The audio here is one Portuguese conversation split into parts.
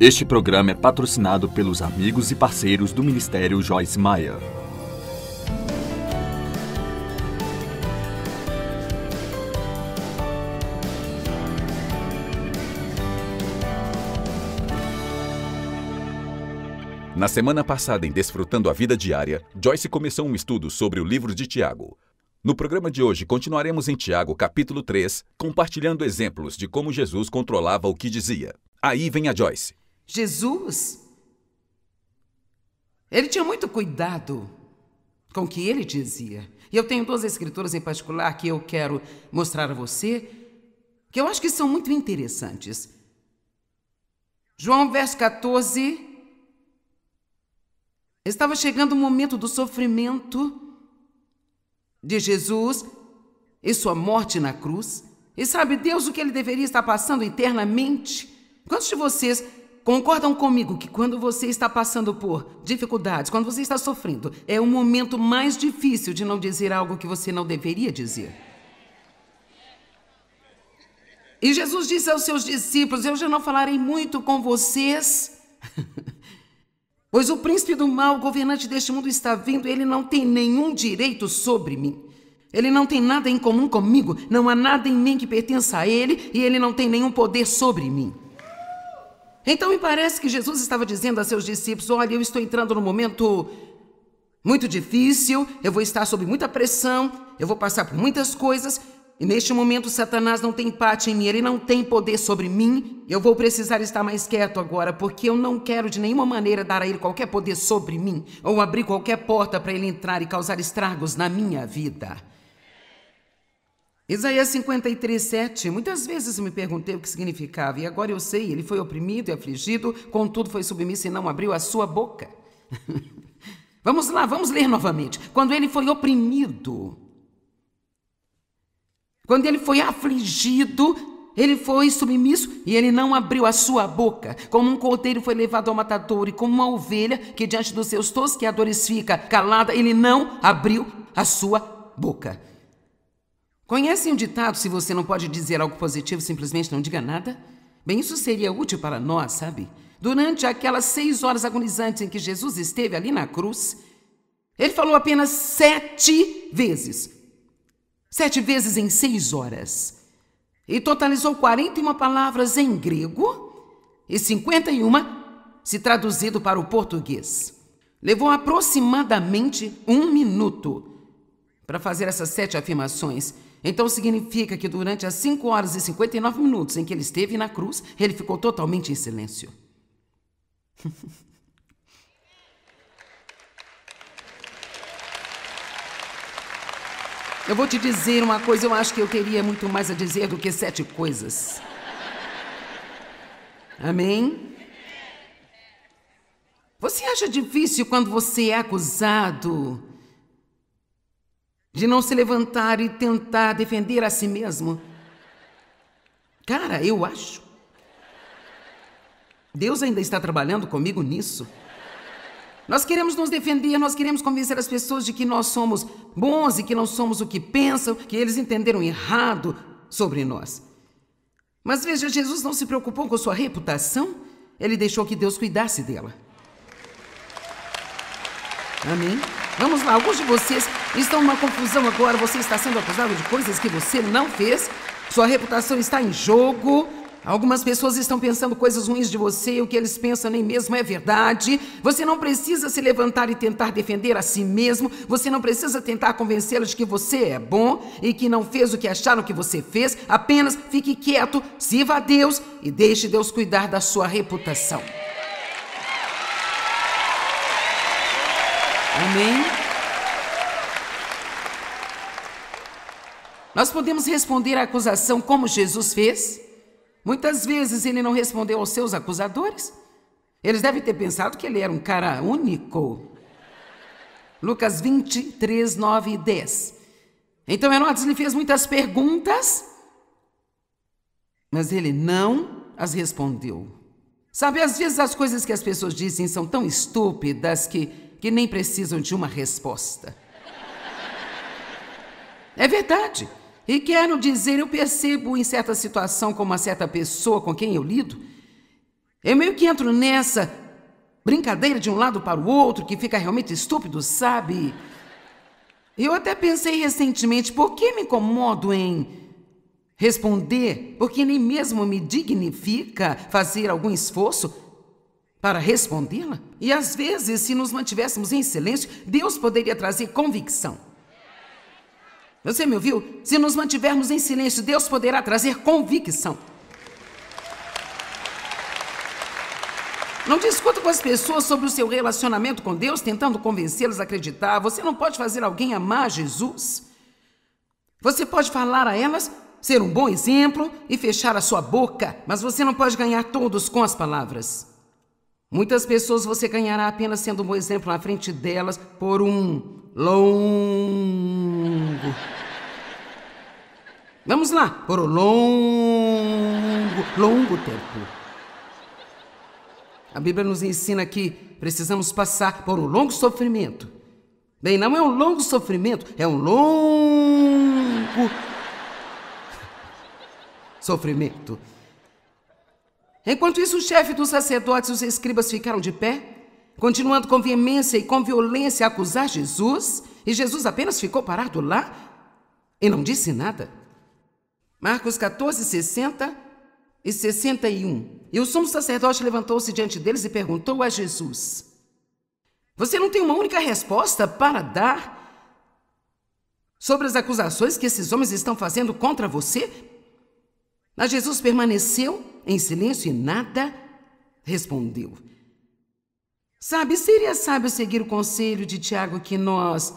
Este programa é patrocinado pelos amigos e parceiros do Ministério Joyce Maia. Na semana passada, em Desfrutando a Vida Diária, Joyce começou um estudo sobre o livro de Tiago. No programa de hoje, continuaremos em Tiago, capítulo 3, compartilhando exemplos de como Jesus controlava o que dizia. Aí vem a Joyce. Jesus, ele tinha muito cuidado com o que ele dizia. E eu tenho duas escrituras em particular que eu quero mostrar a você, que eu acho que são muito interessantes. João, verso 14. Estava chegando o momento do sofrimento de Jesus e sua morte na cruz. E sabe Deus o que ele deveria estar passando internamente? Quantos de vocês Concordam comigo que quando você está passando por dificuldades, quando você está sofrendo, é o momento mais difícil de não dizer algo que você não deveria dizer? E Jesus disse aos seus discípulos: Eu já não falarei muito com vocês, pois o príncipe do mal, o governante deste mundo, está vindo, ele não tem nenhum direito sobre mim. Ele não tem nada em comum comigo, não há nada em mim que pertença a ele e ele não tem nenhum poder sobre mim. Então me parece que Jesus estava dizendo a seus discípulos: Olha, eu estou entrando num momento muito difícil, eu vou estar sob muita pressão, eu vou passar por muitas coisas, e neste momento Satanás não tem parte em mim, ele não tem poder sobre mim. Eu vou precisar estar mais quieto agora, porque eu não quero de nenhuma maneira dar a ele qualquer poder sobre mim, ou abrir qualquer porta para ele entrar e causar estragos na minha vida. Isaías 53, 7. Muitas vezes me perguntei o que significava, e agora eu sei, ele foi oprimido e afligido, contudo foi submisso e não abriu a sua boca. vamos lá, vamos ler novamente. Quando ele foi oprimido, quando ele foi afligido, ele foi submisso e ele não abriu a sua boca. Como um cordeiro foi levado ao matador, e como uma ovelha que diante dos seus tosqueadores fica calada, ele não abriu a sua boca. Conhecem o ditado: se você não pode dizer algo positivo, simplesmente não diga nada? Bem, isso seria útil para nós, sabe? Durante aquelas seis horas agonizantes em que Jesus esteve ali na cruz, ele falou apenas sete vezes. Sete vezes em seis horas. E totalizou 41 palavras em grego e 51 se traduzido para o português. Levou aproximadamente um minuto para fazer essas sete afirmações então significa que durante as 5 horas e 59 minutos em que ele esteve na cruz, ele ficou totalmente em silêncio. Eu vou te dizer uma coisa, eu acho que eu teria muito mais a dizer do que sete coisas. Amém? Você acha difícil quando você é acusado de não se levantar e tentar defender a si mesmo. Cara, eu acho. Deus ainda está trabalhando comigo nisso. Nós queremos nos defender, nós queremos convencer as pessoas de que nós somos bons e que não somos o que pensam, que eles entenderam errado sobre nós. Mas veja, Jesus não se preocupou com sua reputação, ele deixou que Deus cuidasse dela. Amém? Vamos lá, alguns de vocês estão numa confusão agora. Você está sendo acusado de coisas que você não fez. Sua reputação está em jogo. Algumas pessoas estão pensando coisas ruins de você, e o que eles pensam nem mesmo é verdade. Você não precisa se levantar e tentar defender a si mesmo. Você não precisa tentar convencê-los de que você é bom e que não fez o que acharam que você fez. Apenas fique quieto, sirva a Deus e deixe Deus cuidar da sua reputação. Amém? Nós podemos responder à acusação como Jesus fez. Muitas vezes ele não respondeu aos seus acusadores. Eles devem ter pensado que ele era um cara único. Lucas 23, 9 e 10. Então Herodes lhe fez muitas perguntas, mas ele não as respondeu. Sabe, às vezes as coisas que as pessoas dizem são tão estúpidas que que nem precisam de uma resposta. É verdade. E quero dizer, eu percebo em certa situação com uma certa pessoa com quem eu lido, eu meio que entro nessa brincadeira de um lado para o outro que fica realmente estúpido, sabe? Eu até pensei recentemente, por que me incomodo em responder? Porque nem mesmo me dignifica fazer algum esforço para respondê-la? E às vezes, se nos mantivéssemos em silêncio, Deus poderia trazer convicção. Você me ouviu? Se nos mantivermos em silêncio, Deus poderá trazer convicção. Não discuta com as pessoas sobre o seu relacionamento com Deus, tentando convencê las a acreditar. Você não pode fazer alguém amar Jesus. Você pode falar a elas, ser um bom exemplo e fechar a sua boca, mas você não pode ganhar todos com as palavras. Muitas pessoas você ganhará apenas sendo um bom exemplo na frente delas por um longo. Vamos lá, por um longo, longo tempo. A Bíblia nos ensina que precisamos passar por um longo sofrimento. Bem, não é um longo sofrimento, é um longo sofrimento. Enquanto isso, o chefe dos sacerdotes e os escribas ficaram de pé, continuando com veemência e com violência a acusar Jesus, e Jesus apenas ficou parado lá e não disse nada. Marcos 14, 60 e 61. E o sumo sacerdote levantou-se diante deles e perguntou a Jesus: Você não tem uma única resposta para dar sobre as acusações que esses homens estão fazendo contra você? Mas Jesus permaneceu em silêncio e nada respondeu. Sabe, seria sábio seguir o conselho de Tiago que nós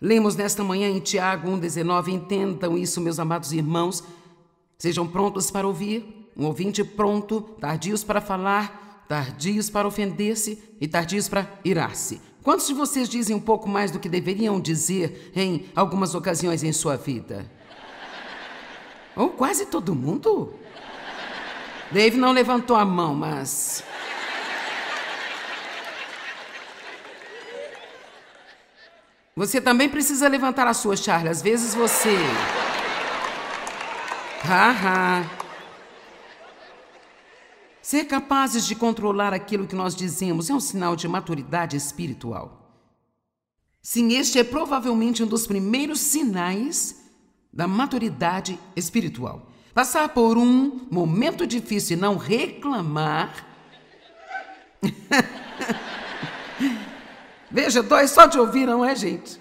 lemos nesta manhã em Tiago 1,19. Entendam isso, meus amados irmãos. Sejam prontos para ouvir, um ouvinte pronto, tardios para falar, tardios para ofender-se e tardios para irar-se. Quantos de vocês dizem um pouco mais do que deveriam dizer em algumas ocasiões em sua vida? Ou quase todo mundo? Dave não levantou a mão, mas. Você também precisa levantar a sua, Charlie. Às vezes você. Haha. Ser capazes de controlar aquilo que nós dizemos é um sinal de maturidade espiritual. Sim, este é provavelmente um dos primeiros sinais da maturidade espiritual. Passar por um momento difícil e não reclamar. Veja, dói só de ouvir, não é, gente?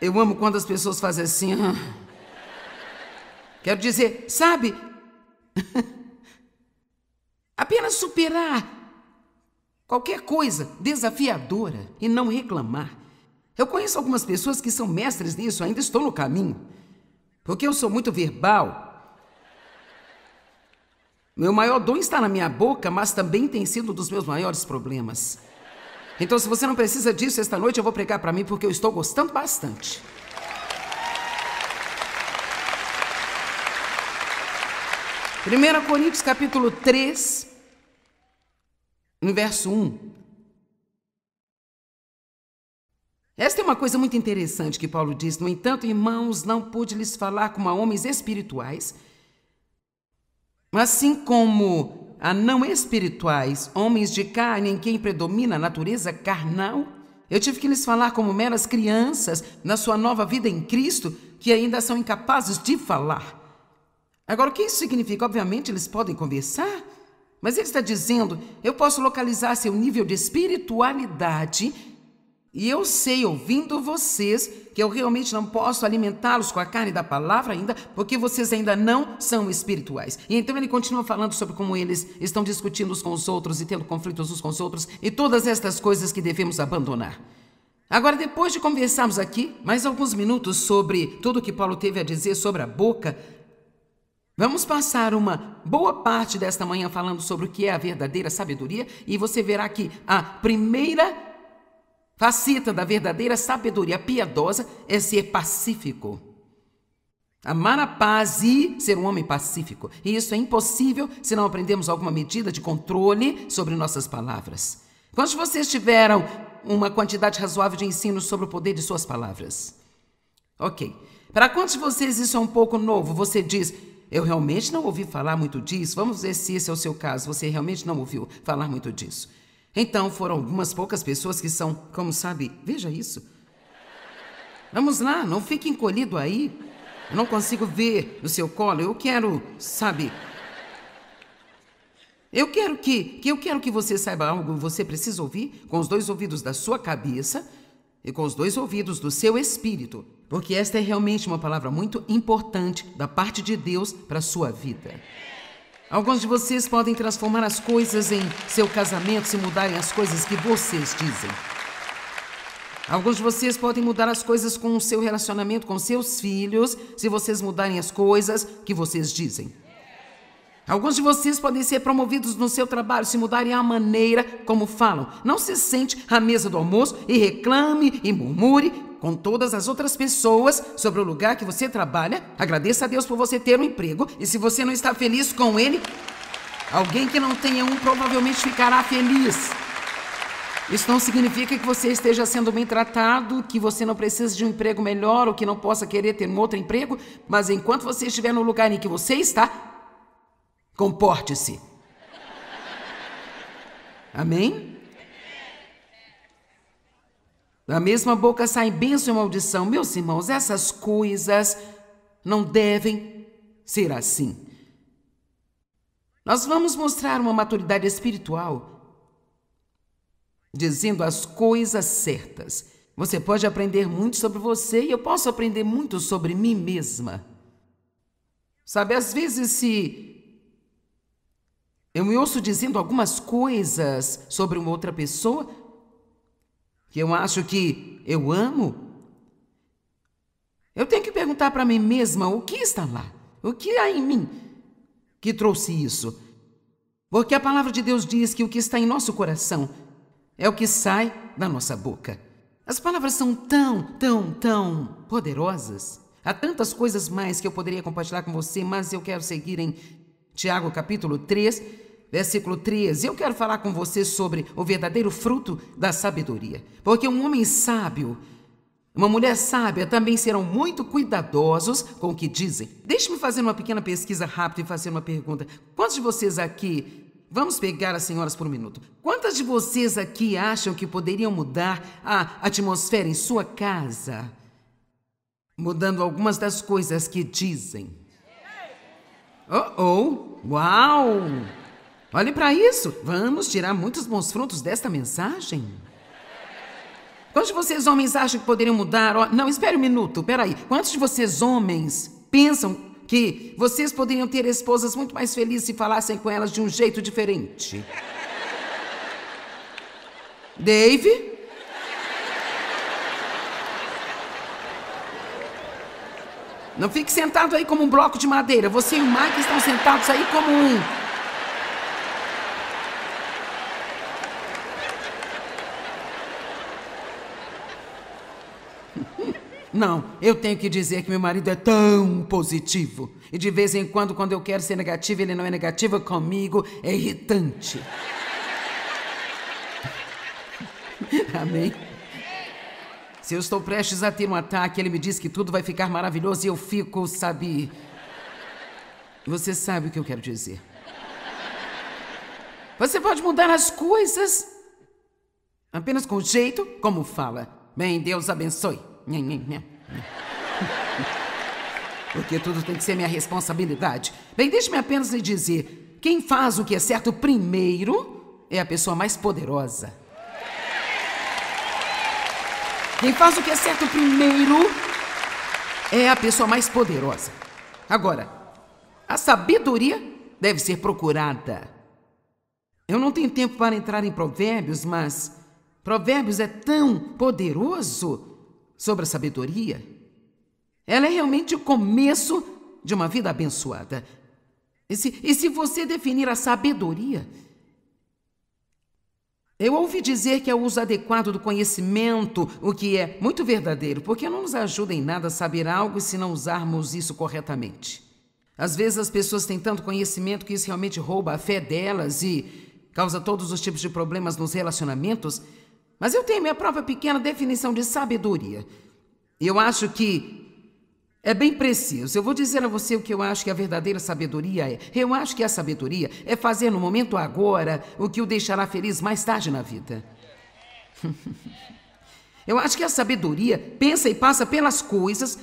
Eu amo quando as pessoas fazem assim. Ah. Quero dizer, sabe? Apenas superar qualquer coisa desafiadora e não reclamar. Eu conheço algumas pessoas que são mestres nisso, ainda estou no caminho. Porque eu sou muito verbal. Meu maior dom está na minha boca, mas também tem sido um dos meus maiores problemas. Então, se você não precisa disso esta noite, eu vou pregar para mim porque eu estou gostando bastante. Primeira Coríntios capítulo 3, no verso 1. Esta é uma coisa muito interessante que Paulo diz. No entanto, irmãos, não pude lhes falar como a homens espirituais, assim como a não espirituais, homens de carne em quem predomina a natureza carnal. Eu tive que lhes falar como meras crianças na sua nova vida em Cristo, que ainda são incapazes de falar. Agora, o que isso significa? Obviamente, eles podem conversar, mas ele está dizendo: eu posso localizar seu nível de espiritualidade e eu sei, ouvindo vocês, que eu realmente não posso alimentá-los com a carne da palavra ainda, porque vocês ainda não são espirituais. E então ele continua falando sobre como eles estão discutindo uns com os outros e tendo conflitos uns com os outros e todas estas coisas que devemos abandonar. Agora, depois de conversarmos aqui mais alguns minutos sobre tudo o que Paulo teve a dizer sobre a boca, Vamos passar uma boa parte desta manhã falando sobre o que é a verdadeira sabedoria e você verá que a primeira Faceta da verdadeira sabedoria piedosa é ser pacífico. Amar a paz e ser um homem pacífico. E isso é impossível se não aprendemos alguma medida de controle sobre nossas palavras. Quantos vocês tiveram uma quantidade razoável de ensino sobre o poder de suas palavras? Ok. Para quantos de vocês isso é um pouco novo? Você diz, eu realmente não ouvi falar muito disso. Vamos ver se esse é o seu caso. Você realmente não ouviu falar muito disso. Então foram algumas poucas pessoas que são, como sabe, veja isso. Vamos lá, não fique encolhido aí. Eu não consigo ver no seu colo. Eu quero, sabe? Eu quero que, que eu quero que você saiba algo, você precisa ouvir com os dois ouvidos da sua cabeça e com os dois ouvidos do seu espírito, porque esta é realmente uma palavra muito importante da parte de Deus para sua vida. Alguns de vocês podem transformar as coisas em seu casamento se mudarem as coisas que vocês dizem. Alguns de vocês podem mudar as coisas com o seu relacionamento com seus filhos se vocês mudarem as coisas que vocês dizem. Alguns de vocês podem ser promovidos no seu trabalho se mudarem a maneira como falam. Não se sente à mesa do almoço e reclame e murmure com todas as outras pessoas sobre o lugar que você trabalha. Agradeça a Deus por você ter um emprego e se você não está feliz com ele, alguém que não tenha um provavelmente ficará feliz. Isso não significa que você esteja sendo bem tratado, que você não precise de um emprego melhor ou que não possa querer ter um outro emprego, mas enquanto você estiver no lugar em que você está, comporte-se. Amém? Da mesma boca saem bênção e maldição. Meus irmãos, essas coisas não devem ser assim. Nós vamos mostrar uma maturidade espiritual, dizendo as coisas certas. Você pode aprender muito sobre você e eu posso aprender muito sobre mim mesma. Sabe, às vezes, se eu me ouço dizendo algumas coisas sobre uma outra pessoa, que eu acho que eu amo, eu tenho que perguntar para mim mesma o que está lá, o que há em mim que trouxe isso. Porque a palavra de Deus diz que o que está em nosso coração é o que sai da nossa boca. As palavras são tão, tão, tão poderosas. Há tantas coisas mais que eu poderia compartilhar com você, mas eu quero seguir em Tiago capítulo 3, versículo 13, eu quero falar com você sobre o verdadeiro fruto da sabedoria. Porque um homem sábio, uma mulher sábia também serão muito cuidadosos com o que dizem. Deixe-me fazer uma pequena pesquisa rápida e fazer uma pergunta. Quantos de vocês aqui Vamos pegar as senhoras por um minuto. Quantas de vocês aqui acham que poderiam mudar a atmosfera em sua casa? Mudando algumas das coisas que dizem. Oh, oh! Uau! Olhe para isso. Vamos tirar muitos bons frutos desta mensagem. Quantos de vocês homens acham que poderiam mudar? Não, espere um minuto, peraí. Quantos de vocês homens pensam que vocês poderiam ter esposas muito mais felizes se falassem com elas de um jeito diferente? Dave? Não fique sentado aí como um bloco de madeira. Você e o Mike estão sentados aí como um Não, eu tenho que dizer que meu marido é tão positivo. E de vez em quando, quando eu quero ser negativa, ele não é negativo comigo. É irritante. Amém? Se eu estou prestes a ter um ataque, ele me diz que tudo vai ficar maravilhoso e eu fico, sabe. Você sabe o que eu quero dizer. Você pode mudar as coisas apenas com o jeito, como fala. Bem, Deus abençoe. Porque tudo tem que ser minha responsabilidade. Bem, deixe-me apenas lhe dizer: quem faz o que é certo primeiro é a pessoa mais poderosa. Quem faz o que é certo primeiro é a pessoa mais poderosa. Agora, a sabedoria deve ser procurada. Eu não tenho tempo para entrar em provérbios, mas provérbios é tão poderoso sobre a sabedoria, ela é realmente o começo de uma vida abençoada. E se, e se você definir a sabedoria, eu ouvi dizer que é o uso adequado do conhecimento, o que é muito verdadeiro, porque não nos ajuda em nada saber algo se não usarmos isso corretamente. Às vezes as pessoas têm tanto conhecimento que isso realmente rouba a fé delas e causa todos os tipos de problemas nos relacionamentos, mas eu tenho minha própria pequena definição de sabedoria. Eu acho que é bem preciso. Eu vou dizer a você o que eu acho que a verdadeira sabedoria é. Eu acho que a sabedoria é fazer no momento agora o que o deixará feliz mais tarde na vida. eu acho que a sabedoria pensa e passa pelas coisas,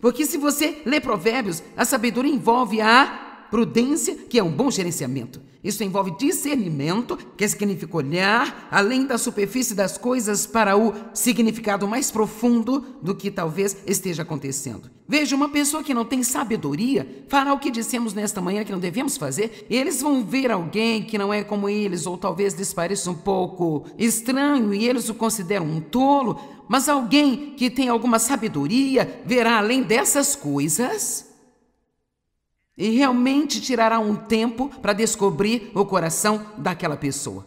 porque se você lê Provérbios, a sabedoria envolve a prudência, que é um bom gerenciamento. Isso envolve discernimento, que significa olhar além da superfície das coisas para o significado mais profundo do que talvez esteja acontecendo. Veja, uma pessoa que não tem sabedoria fará o que dissemos nesta manhã que não devemos fazer, eles vão ver alguém que não é como eles, ou talvez lhes pareça um pouco estranho e eles o consideram um tolo, mas alguém que tem alguma sabedoria verá além dessas coisas e realmente tirará um tempo para descobrir o coração daquela pessoa.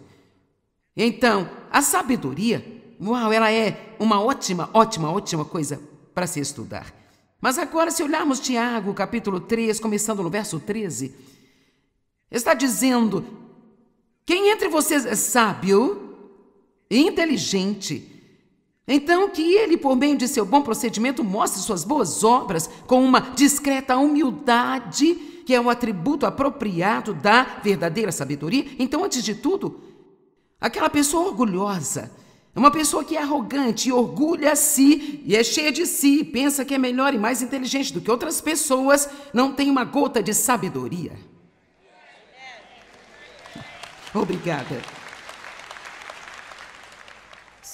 Então, a sabedoria, uau, ela é uma ótima, ótima, ótima coisa para se estudar. Mas agora, se olharmos Tiago, capítulo 3, começando no verso 13, está dizendo: Quem entre vocês é sábio e inteligente, então, que ele, por meio de seu bom procedimento, mostre suas boas obras com uma discreta humildade, que é o um atributo apropriado da verdadeira sabedoria. Então, antes de tudo, aquela pessoa orgulhosa, uma pessoa que é arrogante e orgulha-se e é cheia de si, pensa que é melhor e mais inteligente do que outras pessoas, não tem uma gota de sabedoria. Obrigada.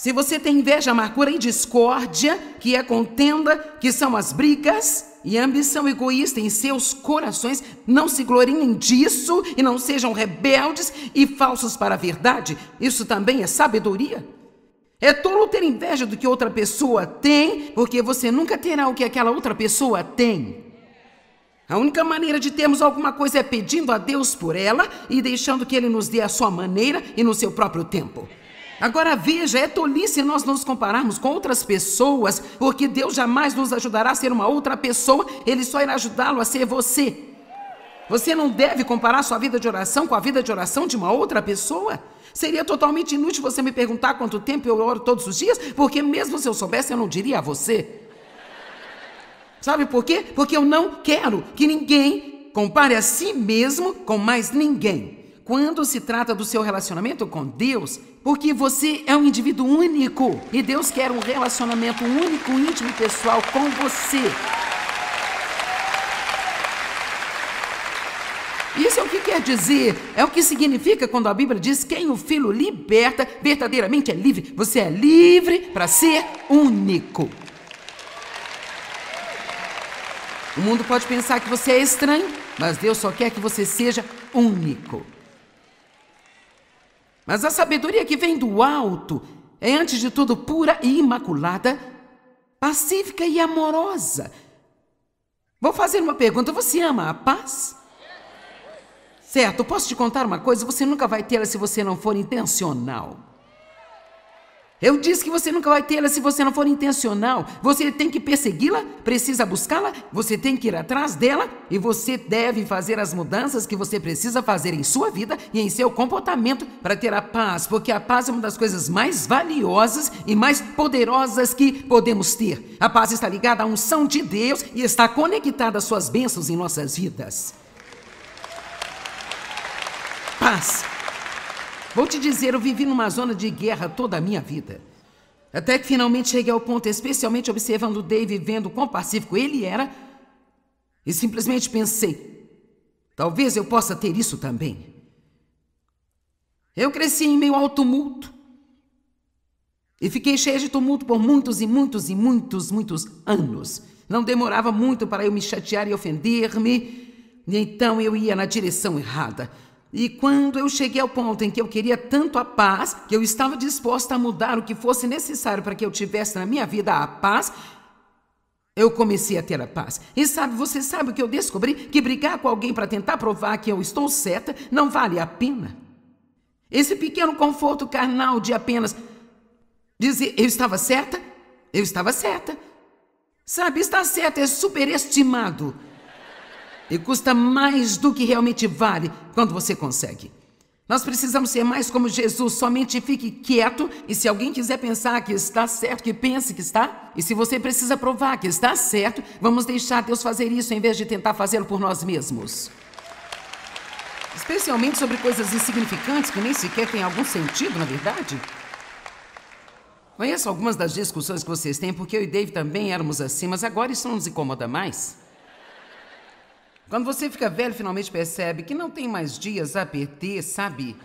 Se você tem inveja, amargura e discórdia, que é contenda, que são as brigas, e ambição egoísta em seus corações, não se gloriem disso e não sejam rebeldes e falsos para a verdade. Isso também é sabedoria. É tolo ter inveja do que outra pessoa tem, porque você nunca terá o que aquela outra pessoa tem. A única maneira de termos alguma coisa é pedindo a Deus por ela e deixando que Ele nos dê a sua maneira e no seu próprio tempo. Agora veja, é tolice nós nos compararmos com outras pessoas, porque Deus jamais nos ajudará a ser uma outra pessoa, Ele só irá ajudá-lo a ser você. Você não deve comparar sua vida de oração com a vida de oração de uma outra pessoa. Seria totalmente inútil você me perguntar quanto tempo eu oro todos os dias, porque mesmo se eu soubesse, eu não diria a você. Sabe por quê? Porque eu não quero que ninguém compare a si mesmo com mais ninguém quando se trata do seu relacionamento com Deus, porque você é um indivíduo único e Deus quer um relacionamento único, íntimo e pessoal com você. Isso é o que quer dizer, é o que significa quando a Bíblia diz: quem o filho liberta, verdadeiramente é livre. Você é livre para ser único. O mundo pode pensar que você é estranho, mas Deus só quer que você seja único. Mas a sabedoria que vem do alto é, antes de tudo, pura e imaculada, pacífica e amorosa. Vou fazer uma pergunta: você ama a paz? Certo, posso te contar uma coisa? Você nunca vai tê-la se você não for intencional. Eu disse que você nunca vai tê-la se você não for intencional. Você tem que persegui-la, precisa buscá-la, você tem que ir atrás dela e você deve fazer as mudanças que você precisa fazer em sua vida e em seu comportamento para ter a paz, porque a paz é uma das coisas mais valiosas e mais poderosas que podemos ter. A paz está ligada à unção de Deus e está conectada às suas bênçãos em nossas vidas. Paz. Vou te dizer, eu vivi numa zona de guerra toda a minha vida. Até que finalmente cheguei ao ponto, especialmente observando o Dave vendo quão pacífico ele era, e simplesmente pensei: talvez eu possa ter isso também. Eu cresci em meio ao tumulto. E fiquei cheia de tumulto por muitos e muitos e muitos, muitos anos. Não demorava muito para eu me chatear e ofender-me, e então eu ia na direção errada. E quando eu cheguei ao ponto em que eu queria tanto a paz, que eu estava disposta a mudar o que fosse necessário para que eu tivesse na minha vida a paz, eu comecei a ter a paz. E sabe, você sabe o que eu descobri? Que brigar com alguém para tentar provar que eu estou certa não vale a pena. Esse pequeno conforto carnal de apenas dizer eu estava certa, eu estava certa. Sabe, estar certa é superestimado e custa mais do que realmente vale quando você consegue. Nós precisamos ser mais como Jesus, somente fique quieto e se alguém quiser pensar que está certo, que pense que está, e se você precisa provar que está certo, vamos deixar Deus fazer isso em vez de tentar fazê-lo por nós mesmos. Especialmente sobre coisas insignificantes que nem sequer têm algum sentido, na verdade. Conheço algumas das discussões que vocês têm, porque eu e Dave também éramos assim, mas agora isso não nos incomoda mais. Quando você fica velho, finalmente percebe que não tem mais dias a perder, sabe?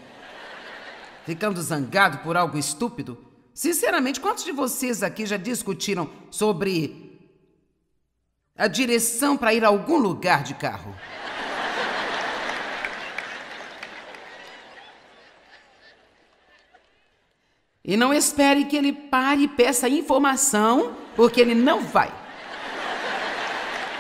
Ficando zangado por algo estúpido. Sinceramente, quantos de vocês aqui já discutiram sobre a direção para ir a algum lugar de carro? E não espere que ele pare e peça informação, porque ele não vai.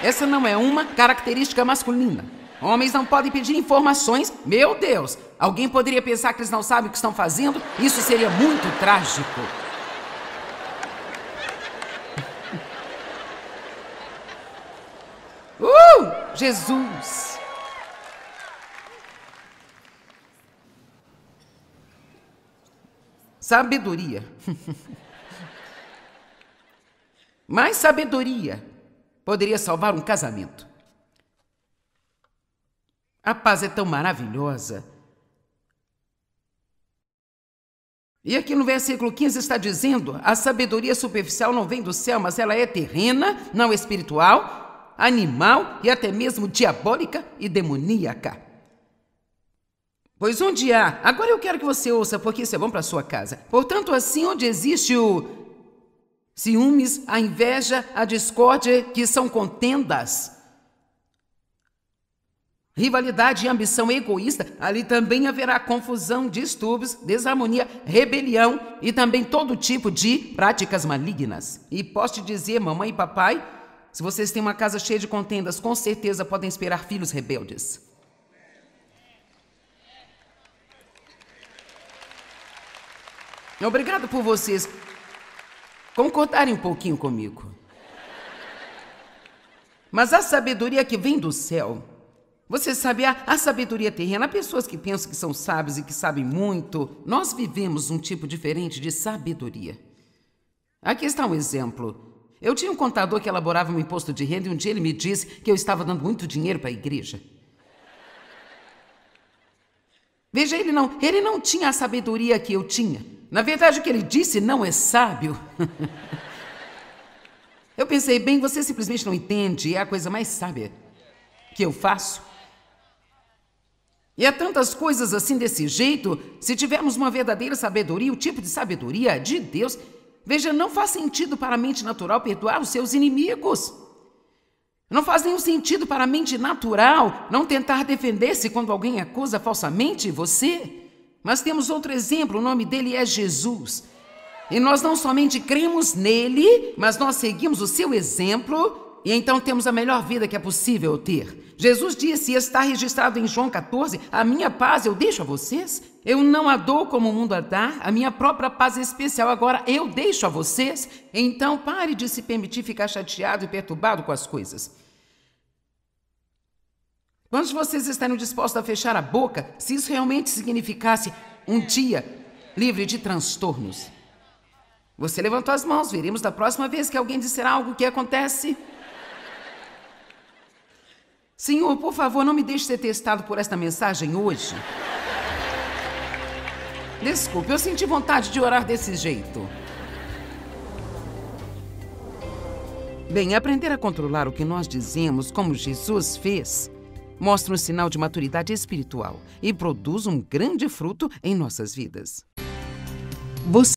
Essa não é uma característica masculina. Homens não podem pedir informações. Meu Deus! Alguém poderia pensar que eles não sabem o que estão fazendo? Isso seria muito trágico. Uh! Jesus! Sabedoria. Mais sabedoria poderia salvar um casamento. A paz é tão maravilhosa. E aqui no versículo 15 está dizendo: a sabedoria superficial não vem do céu, mas ela é terrena, não espiritual, animal e até mesmo diabólica e demoníaca. Pois onde há, agora eu quero que você ouça, porque isso é bom para sua casa. Portanto, assim, onde existe o ciúmes, a inveja, a discórdia, que são contendas. Rivalidade e ambição egoísta, ali também haverá confusão, distúrbios, desarmonia, rebelião e também todo tipo de práticas malignas. E posso te dizer, mamãe e papai, se vocês têm uma casa cheia de contendas, com certeza podem esperar filhos rebeldes. Obrigado por vocês concordarem um pouquinho comigo. Mas a sabedoria que vem do céu, você sabe, a, a sabedoria terrena, há pessoas que pensam que são sábios e que sabem muito. Nós vivemos um tipo diferente de sabedoria. Aqui está um exemplo. Eu tinha um contador que elaborava um imposto de renda e um dia ele me disse que eu estava dando muito dinheiro para a igreja. Veja, ele não, ele não tinha a sabedoria que eu tinha. Na verdade, o que ele disse não é sábio. eu pensei, bem, você simplesmente não entende, é a coisa mais sábia que eu faço. E há tantas coisas assim desse jeito, se tivermos uma verdadeira sabedoria, o tipo de sabedoria de Deus, veja, não faz sentido para a mente natural perdoar os seus inimigos. Não faz nenhum sentido para a mente natural não tentar defender-se quando alguém acusa falsamente você. Mas temos outro exemplo, o nome dele é Jesus. E nós não somente cremos nele, mas nós seguimos o seu exemplo e então temos a melhor vida que é possível ter. Jesus disse, e está registrado em João 14: A minha paz eu deixo a vocês. Eu não a dou como o mundo a dá, a minha própria paz especial agora eu deixo a vocês. Então pare de se permitir ficar chateado e perturbado com as coisas. Quantos de vocês estariam dispostos a fechar a boca se isso realmente significasse um dia livre de transtornos? Você levantou as mãos, veremos da próxima vez que alguém disser algo que acontece. Senhor, por favor, não me deixe ser testado por esta mensagem hoje. Desculpe, eu senti vontade de orar desse jeito. Bem, aprender a controlar o que nós dizemos, como Jesus fez, mostra um sinal de maturidade espiritual e produz um grande fruto em nossas vidas. Você